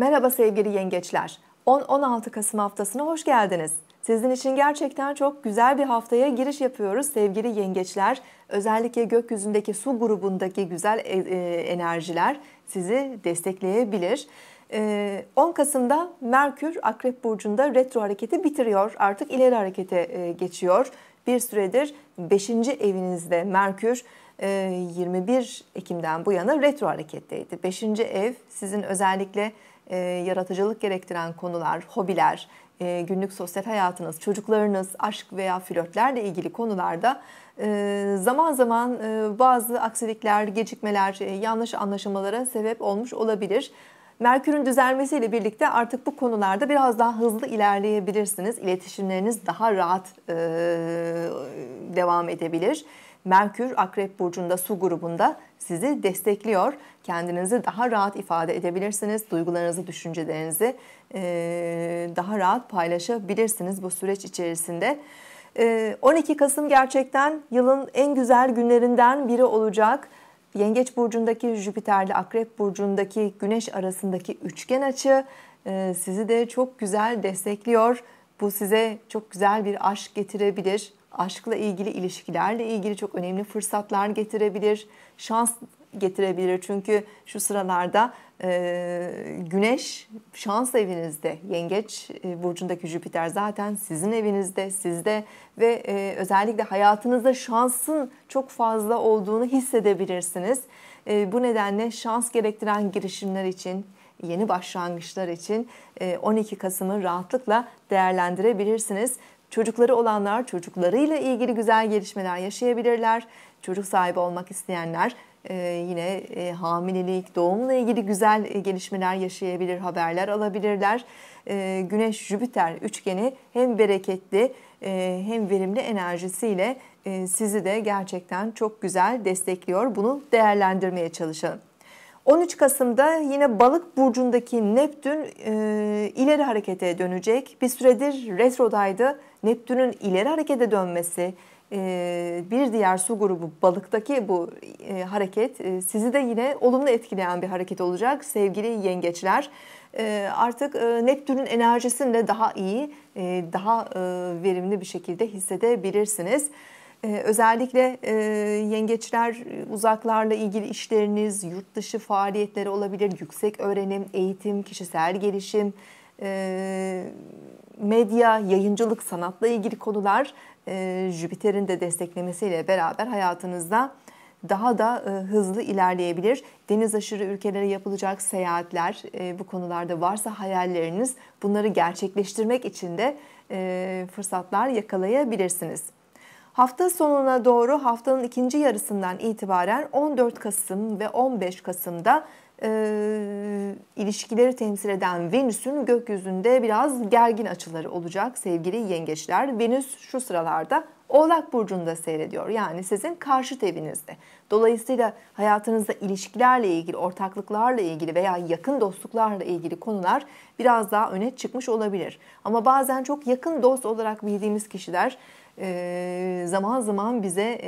Merhaba sevgili yengeçler. 10-16 Kasım haftasına hoş geldiniz. Sizin için gerçekten çok güzel bir haftaya giriş yapıyoruz sevgili yengeçler. Özellikle gökyüzündeki su grubundaki güzel e, e, enerjiler sizi destekleyebilir. 10 e, Kasım'da Merkür Akrep Burcu'nda retro hareketi bitiriyor. Artık ileri harekete geçiyor. Bir süredir 5. evinizde Merkür 21 ee, Ekim'den bu yana retro hareketteydi. Beşinci ev sizin özellikle e, yaratıcılık gerektiren konular, hobiler, e, günlük sosyal hayatınız, çocuklarınız, aşk veya flörtlerle ilgili konularda e, zaman zaman bazı aksilikler, gecikmeler, yanlış anlaşılmalara sebep olmuş olabilir. Merkür'ün düzelmesiyle birlikte artık bu konularda biraz daha hızlı ilerleyebilirsiniz. İletişimleriniz daha rahat e, devam edebilir. Merkür Akrep Burcu'nda su grubunda sizi destekliyor. Kendinizi daha rahat ifade edebilirsiniz. Duygularınızı, düşüncelerinizi daha rahat paylaşabilirsiniz bu süreç içerisinde. 12 Kasım gerçekten yılın en güzel günlerinden biri olacak. Yengeç burcundaki Jüpiter'le Akrep burcundaki Güneş arasındaki üçgen açı sizi de çok güzel destekliyor. Bu size çok güzel bir aşk getirebilir aşkla ilgili, ilişkilerle ilgili çok önemli fırsatlar getirebilir. Şans getirebilir. Çünkü şu sıralarda e, güneş şans evinizde. Yengeç e, burcundaki Jüpiter zaten sizin evinizde, sizde ve e, özellikle hayatınızda şansın çok fazla olduğunu hissedebilirsiniz. E, bu nedenle şans gerektiren girişimler için, yeni başlangıçlar için 12 Kasım'ı rahatlıkla değerlendirebilirsiniz. Çocukları olanlar çocuklarıyla ilgili güzel gelişmeler yaşayabilirler. Çocuk sahibi olmak isteyenler e, yine e, hamilelik, doğumla ilgili güzel e, gelişmeler yaşayabilir, haberler alabilirler. E, Güneş Jüpiter üçgeni hem bereketli hem verimli enerjisiyle e, sizi de gerçekten çok güzel destekliyor. Bunu değerlendirmeye çalışalım. 13 Kasım'da yine Balık burcundaki Neptün e, ileri harekete dönecek. Bir süredir retrodaydı. Neptün'ün ileri harekete dönmesi, e, bir diğer su grubu Balık'taki bu e, hareket e, sizi de yine olumlu etkileyen bir hareket olacak sevgili yengeçler. E, artık e, Neptün'ün enerjisini de daha iyi, e, daha e, verimli bir şekilde hissedebilirsiniz. Ee, özellikle e, yengeçler e, uzaklarla ilgili işleriniz, yurt dışı faaliyetleri olabilir, yüksek öğrenim, eğitim, kişisel gelişim, e, medya, yayıncılık, sanatla ilgili konular e, Jüpiter'in de desteklemesiyle beraber hayatınızda daha da e, hızlı ilerleyebilir. Deniz aşırı ülkelere yapılacak seyahatler e, bu konularda varsa hayalleriniz bunları gerçekleştirmek için de e, fırsatlar yakalayabilirsiniz. Hafta sonuna doğru haftanın ikinci yarısından itibaren 14 Kasım ve 15 Kasım'da e, ilişkileri temsil eden Venüs'ün gökyüzünde biraz gergin açıları olacak sevgili yengeçler. Venüs şu sıralarda Oğlak Burcu'nda seyrediyor. Yani sizin karşıt evinizde. Dolayısıyla hayatınızda ilişkilerle ilgili, ortaklıklarla ilgili veya yakın dostluklarla ilgili konular biraz daha öne çıkmış olabilir. Ama bazen çok yakın dost olarak bildiğimiz kişiler zaman zaman bize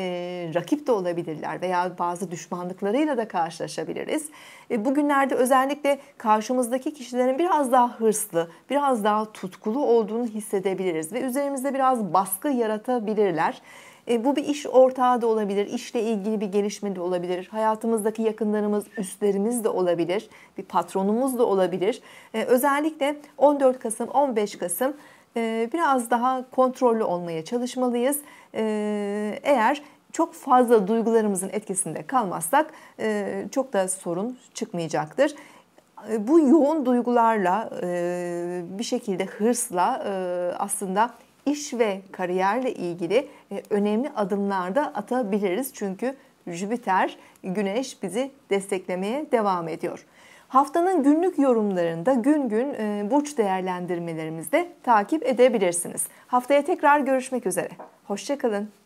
rakip de olabilirler veya bazı düşmanlıklarıyla da karşılaşabiliriz. E, bugünlerde özellikle karşımızdaki kişilerin biraz daha hırslı, biraz daha tutkulu olduğunu hissedebiliriz ve üzerimizde biraz baskı yaratabilirler. E, bu bir iş ortağı da olabilir, işle ilgili bir gelişme de olabilir, hayatımızdaki yakınlarımız, üstlerimiz de olabilir, bir patronumuz da olabilir. E, özellikle 14 Kasım, 15 Kasım ee, biraz daha kontrollü olmaya çalışmalıyız. Ee, eğer çok fazla duygularımızın etkisinde kalmazsak e, çok da sorun çıkmayacaktır. Ee, bu yoğun duygularla e, bir şekilde hırsla e, aslında iş ve kariyerle ilgili önemli adımlar da atabiliriz. Çünkü Jüpiter, Güneş bizi desteklemeye devam ediyor. Haftanın günlük yorumlarında gün gün e, burç değerlendirmelerimizde takip edebilirsiniz. Haftaya tekrar görüşmek üzere. Hoşçakalın.